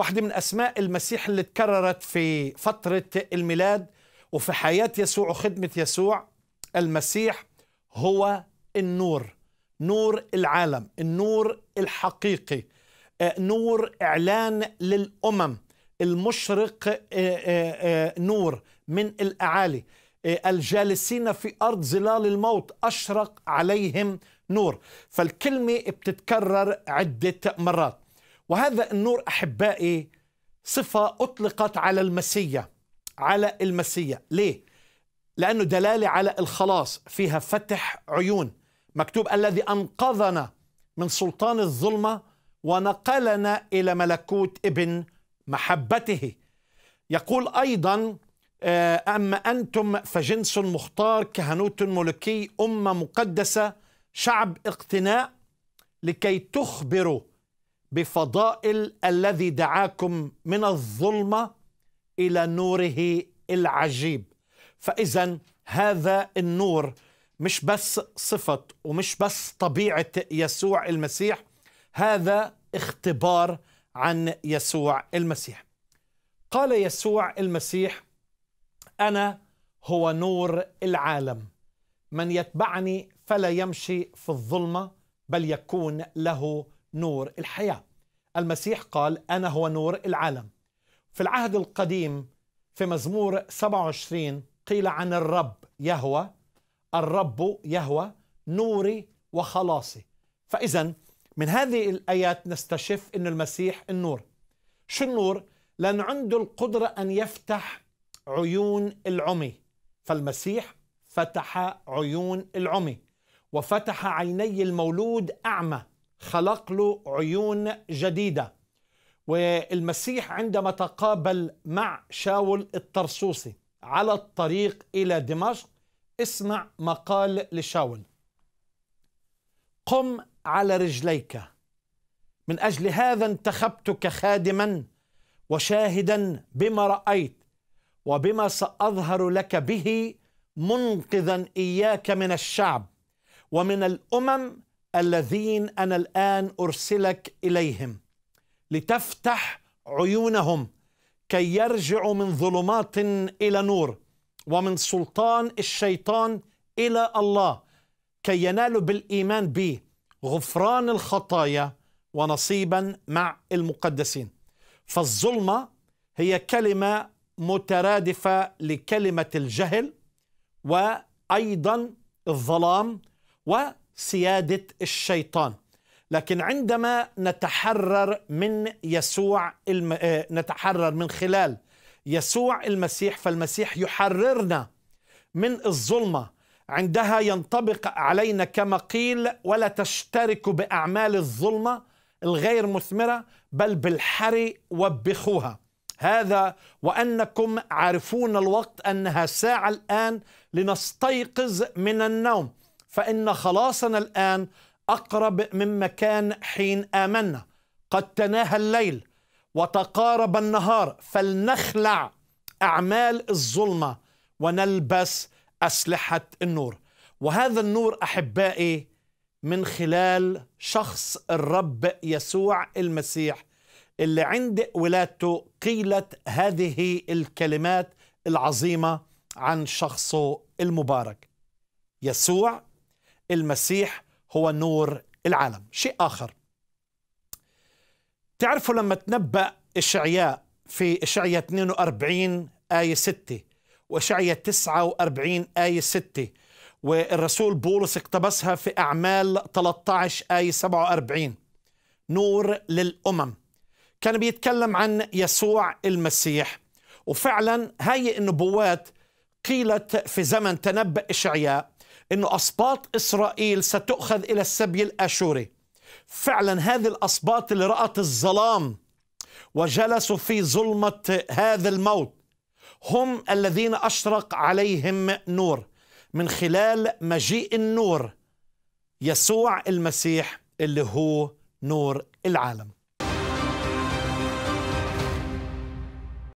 واحدة من أسماء المسيح اللي تكررت في فترة الميلاد وفي حياة يسوع وخدمة يسوع المسيح هو النور نور العالم النور الحقيقي آه، نور إعلان للأمم المشرق آه، آه، نور من الأعالي الجالسين في أرض ظلال الموت أشرق عليهم نور فالكلمة بتتكرر عدة مرات وهذا النور احبائي صفه اطلقت على المسيا على المسيا ليه لانه دلاله على الخلاص فيها فتح عيون مكتوب الذي انقذنا من سلطان الظلمه ونقلنا الى ملكوت ابن محبته يقول ايضا آه، اما انتم فجنس مختار كهنوت ملكي امه مقدسه شعب اقتناء لكي تخبروا بفضائل الذي دعاكم من الظلمه الى نوره العجيب فاذا هذا النور مش بس صفه ومش بس طبيعه يسوع المسيح هذا اختبار عن يسوع المسيح قال يسوع المسيح انا هو نور العالم من يتبعني فلا يمشي في الظلمه بل يكون له نور الحياه. المسيح قال انا هو نور العالم. في العهد القديم في مزمور 27 قيل عن الرب يهوى الرب يهوى نوري وخلاصي. فاذا من هذه الايات نستشف ان المسيح النور. شو النور؟ لان عنده القدره ان يفتح عيون العمي فالمسيح فتح عيون العمي وفتح عيني المولود اعمى خلق له عيون جديدة والمسيح عندما تقابل مع شاول الطرسوسي على الطريق إلى دمشق اسمع ما قال لشاول قم على رجليك من أجل هذا انتخبتك خادما وشاهدا بما رأيت وبما سأظهر لك به منقذا إياك من الشعب ومن الأمم الذين انا الان ارسلك اليهم لتفتح عيونهم كي يرجعوا من ظلمات الى نور ومن سلطان الشيطان الى الله كي ينالوا بالايمان به غفران الخطايا ونصيبا مع المقدسين فالظلمه هي كلمه مترادفه لكلمه الجهل وايضا الظلام و سياده الشيطان لكن عندما نتحرر من يسوع الم... آه، نتحرر من خلال يسوع المسيح فالمسيح يحررنا من الظلمه عندها ينطبق علينا كما قيل ولا تشترك باعمال الظلمه الغير مثمره بل بالحري وبخوها هذا وانكم عارفون الوقت انها ساعه الان لنستيقظ من النوم فإن خلاصنا الآن أقرب مما كان حين آمنا قد تناهى الليل وتقارب النهار فلنخلع أعمال الظلمة ونلبس أسلحة النور وهذا النور أحبائي من خلال شخص الرب يسوع المسيح اللي عند ولادته قيلت هذه الكلمات العظيمة عن شخصه المبارك يسوع المسيح هو نور العالم شيء آخر تعرفوا لما تنبأ إشعياء في إشعياء 42 آية 6 وإشعياء 49 آية 6 والرسول بولس اقتبسها في أعمال 13 آية 47 نور للأمم كان بيتكلم عن يسوع المسيح وفعلا هاي النبوات قيلت في زمن تنبأ إشعياء أن أسباط إسرائيل ستؤخذ إلى السبي الآشوري فعلا هذه الأسباط اللي رأت الظلام وجلسوا في ظلمة هذا الموت هم الذين أشرق عليهم نور من خلال مجيء النور يسوع المسيح اللي هو نور العالم